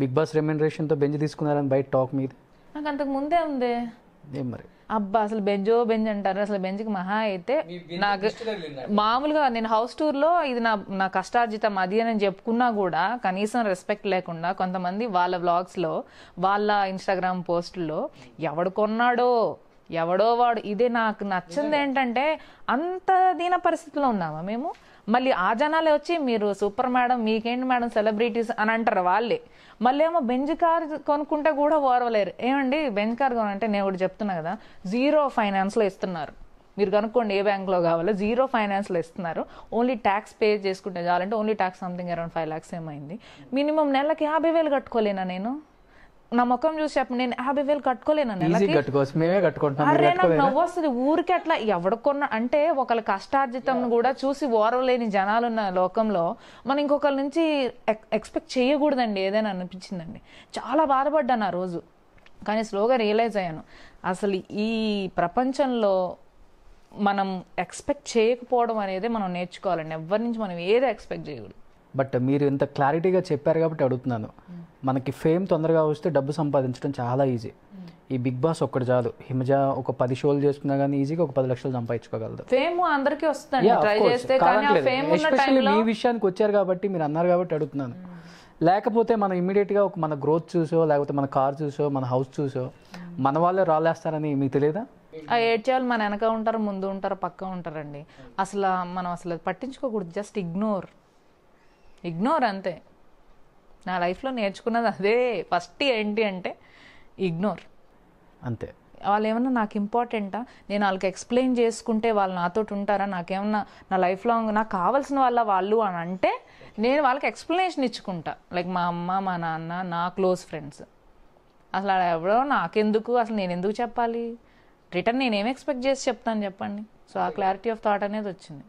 Big boss రెమ్యూనరేషన్తో Benz తీసుకున్నారని బయట talk మీద నాకు అంతకు ముందే ఉంది ఏం మరి అబ్బా అసలు బెంజో బెంజ్ అంటారు అసలు బెంజ్కి మహా అయితే నాకు మామూలుగా నేను హౌస్ టూర్లో ఇది నా నా కష్టార్జితం అది అని చెప్పుకున్నా కూడా కనీసం రెస్పెక్ట్ లేకుండా కొంతమంది వాళ్ళ వ్లాగ్స్లో వాళ్ళ ఇన్స్టాగ్రామ్ పోస్టుల్లో ఎవడు కొన్నాడో ఎవడో వాడు ఇదే నాకు నచ్చింది ఏంటంటే అంత దీన పరిస్థితిలో ఉన్నామా మేము మళ్ళీ ఆ జనాలే వచ్చి మీరు సూపర్ మేడం మీకేంటి మేడం సెలబ్రిటీస్ అని అంటారు వాళ్ళే మళ్ళీ ఏమో బెంజ్ కార్ కొనుక్కుంటే కూడా ఓర్వలేరు ఏమండి బెంజ్ కార్ కొనంటే నేను కూడా చెప్తున్నా కదా జీరో ఫైనాన్స్లో ఇస్తున్నారు మీరు కనుక్కోండి ఏ బ్యాంక్లో కావాలో జీరో ఫైనాన్స్లో ఇస్తున్నారు ఓన్లీ ట్యాక్స్ పే చేసుకుంటే చాలంటే only tax something around five lakhs ఏమైంది మినిమం నెలకి యాభై వేలు కట్టుకోలేనా నేను నా ముఖం చూసి చెప్పి నేను యాభై వేలు కట్టుకోలేను కట్టుకోవచ్చు నవ్వు వస్తుంది ఊరికి అట్లా కొన్నా అంటే ఒకళ్ళ కష్టార్జితం కూడా చూసి ఓరవలేని జనాలు ఉన్న లోకంలో మనం ఇంకొకరి నుంచి ఎక్స్పెక్ట్ చేయకూడదండి ఏదైనా అనిపించిందండి చాలా బాధపడ్డాను ఆ రోజు కానీ స్లోగా రియలైజ్ అయ్యాను అసలు ఈ ప్రపంచంలో మనం ఎక్స్పెక్ట్ చేయకపోవడం అనేది మనం నేర్చుకోవాలండి ఎవరి నుంచి మనం ఏది ఎక్స్పెక్ట్ చేయకూడదు బట్ మీరు ఇంత క్లారిటీగా చెప్పారు కాబట్టి అడుగుతున్నాను hmm. మనకి ఫేమ్ తొందరగా వస్తే డబ్బు సంపాదించడం చాలా ఈజీ ఈ బిగ్ బాస్ ఒక్కటి చాలు హిమజ ఒక పది షోలు చేసుకున్నా కానీ ఈజీగా ఒక పది లక్షలు సంపాదించుకోగలదు ఫేమ్ అందరికీ వస్తుంది మీ విషయానికి వచ్చారు కాబట్టి మీరు అన్నారు కాబట్టి అడుగుతున్నాను hmm. లేకపోతే మనం ఇమీడియట్గా ఒక మన గ్రోత్ చూసో లేకపోతే మన కార్ చూసో మన హౌస్ చూసో hmm. మన వాళ్ళే రాలేస్తారని మీకు తెలియదా ఆ చేయాలి మన వెనక ఉంటారు ముందు ఉంటారు పక్క ఉంటారండి అసలు మనం అసలు పట్టించుకోకూడదు జస్ట్ ఇగ్నోర్ ఇగ్నోర్ అంతే నా లైఫ్లో నేర్చుకున్నది అదే ఫస్ట్ ఏంటి అంటే ఇగ్నోర్ అంతే వాళ్ళు ఏమన్నా నాకు ఇంపార్టెంటా నేను వాళ్ళకి ఎక్స్ప్లెయిన్ చేసుకుంటే వాళ్ళు నాతో ఉంటారా నాకేమన్నా నా లైఫ్ లాంగ్ నాకు కావాల్సిన వాళ్ళ వాళ్ళు అని అంటే నేను వాళ్ళకి ఎక్స్ప్లెనేషన్ ఇచ్చుకుంటా లైక్ మా అమ్మ మా నాన్న నా క్లోజ్ ఫ్రెండ్స్ అసలు ఎవరో నాకెందుకు అసలు నేను ఎందుకు చెప్పాలి రిటర్న్ నేనేం ఎక్స్పెక్ట్ చేసి చెప్తాను చెప్పండి సో ఆ క్లారిటీ ఆఫ్ థాట్ అనేది వచ్చింది